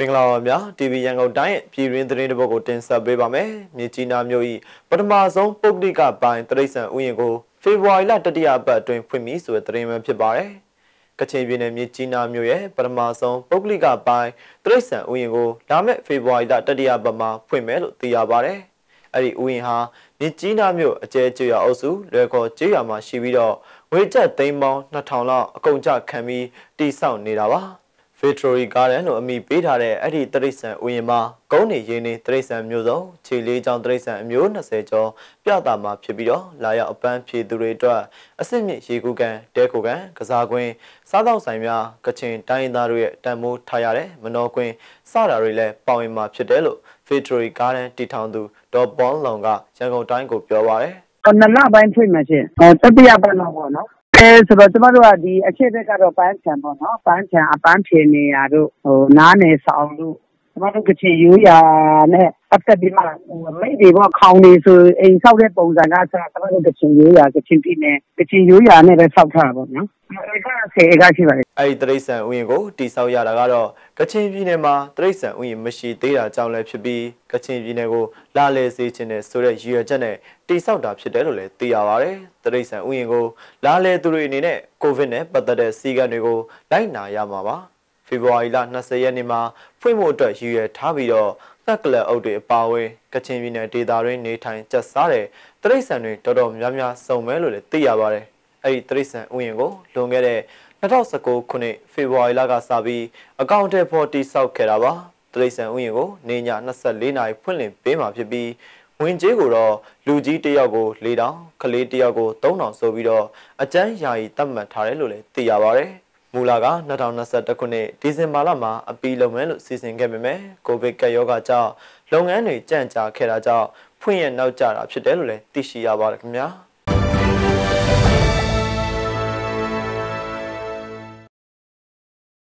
မင်္ဂလာပါဗျာ TV ရန်ကုန်တိုင်းပြည်ရင်းသတင်းတစ်ပုဒ်ကိုတင်ဆက်ပေးပါမယ်။မြစ်ကြီးနားမြို့၏ပထမဆုံးပုဂ္ဂလိကပိုင်းတရိษံဥယျာဉ်ကိုဖေဖော်ဝါရီလတတိယပတ်အတွင်းဖွင့်ပြီးဆိုတဲ့သတင်းပဲဖြစ်ပါတယ်။ကချင်ပြည်နယ်မြစ်ကြီးနားမြို့ရဲ့ပထမဆုံးပုဂ္ဂလိကပိုင်းတရိษံဥယျာဉ်ကိုလာမယ့်ဖေဖော်ဝါရီလတတိယပတ်မှာဖွင့်မယ်လို့သိရပါတယ်။အဲ့ဒီဥယျာဉ်ဟာမြစ်ကြီးနားမြို့အကျဲကျွော်အုပ်စုလွယ်ခေါ်ကျွော်မှာရှိပြီးတော့ငွေကျပ်သိန်းပေါင်း2000လောက်အကုန်ကျခံပြီးတည်ဆောက်နေတာပါ။ Victory Garden လို့အမည်ပေးထားတဲ့အဲ့ဒီတရိษံဥယျာဉ်မှာကုန်းနေရင်းနေတရိษံမျိုးစုံခြေလေးချောင်းတရိษံအမျိုး20ကျော်ပြတာမှာဖြစ်ပြီးတော့လာရောက်အပန်းဖြေသူတွေအတွက်အစစ်မြစ်ရေကူးကန်တဲကူကန်ကစားကွင်းစားတောက်ဆိုင်များကချင်တိုင်းသားတို့ရဲ့တန်မိုးထားရတဲ့မနောကွင်းစတာတွေလည်းပါဝင်မှာဖြစ်တယ်လို့ Victory Garden တည်ထောင်သူဒေါ်ပွန်လုံကရန်ကုန်တိုင်းကိုပြောပါရယ်။နှစ်လပိုင်းဖွင့်မှာရှင်။တတိယပတ်လောက်ပေါ့နော်။အဲဆိုတော့ကျမတို့ကဒီအခြေတက်ကတော့ပန်းချံပေါ့နော်ပန်းချံအပန်းဖြေနေရတို့ဟိုနားနေဆောင်တို့ကျမတို့ကချင်ရိုးရာနဲ့ပတ်သက်ပြီးမှမိတွေပေါ့ခေါင်းတွေဆိုအိမ်ဆောက်တဲ့ပုံစံကဆရာကျွန်တော်တို့ကချင်ရိုးရာကချင်ပြည်နယ်ကချင်ရိုးရာနဲ့ပဲဆောက်ထားတာပေါ့နော်အဲကဆယ်ကရှိပါတယ်အဲ့ဒီတရိษံဥယျာဉ်ကိုတိဆောက်ရတာကတော့ကချင်ပြည်နယ်မှာတရိษံဥယျာဉ်မရှိသေးတာကြောင့်လည်းဖြစ်ပြီးကချင်ပြည်နယ်ကိုလာလည်စေခြင်းနဲ့ဆိုတဲ့ရည်ရွယ်ချက်နဲ့တိဆောက်တာဖြစ်တယ်လို့လည်းသိရပါတယ်တရိษံဥယျာဉ်ကိုလာလည်သူတွေအနေနဲ့ကိုဗစ်နဲ့ပတ်သက်တဲ့စည်းကမ်းတွေကိုလိုက်နာရမှာပါဖေဖော်ဝါရီလ20ရက်နေ့မှာဖွင့်ဖို့အတွက်ရည်ရွယ်ထားပြီးတော့တက်ကလအုပ်တွေအပါအဝင်ကချင်ပြည်နယ်ဒေသတွင်းနေထိုင်ကျက်စားတဲ့တရိတ်ဆန်တွေတော်တော်များများစုံမဲလို့လည်းသိရပါတယ်။အဲ့ဒီတရိတ်ဆန်ဥယျာဉ်ကိုလွန်ခဲ့တဲ့2019ခုနှစ်ဖေဖော်ဝါရီလကစပြီးအကောင့်တွေပေါ်တိစောက်ခဲ့တာပါ။တရိတ်ဆန်ဥယျာဉ်ကိုနေည24နာရီဖွင့်လှစ်ပေးမှာဖြစ်ပြီးဝင်ကြီးကိုတော့လူကြီးတယောက်ကို၄000ခလေးတယောက်ကို3000ဆိုပြီးတော့အကျန်းယာယီတတ်မှတ်ထားတယ်လို့လည်းသိရပါတယ်။မူလက2021ခုနှစ်ဒီဇင်ဘာလမှာအပြီးလုပ်မယ်လို့စီစဉ်ခဲ့ပေမဲ့ကိုဗစ်ကပ်ရောဂါကြောင့်လုပ်ငန်းတွေကြန့်ကြာခဲ့တာကြောင့်ဖွင့်ရနောက်ကျတာဖြစ်တယ်လို့လည်းသိရှိရပါတယ်ခင်ဗျာ။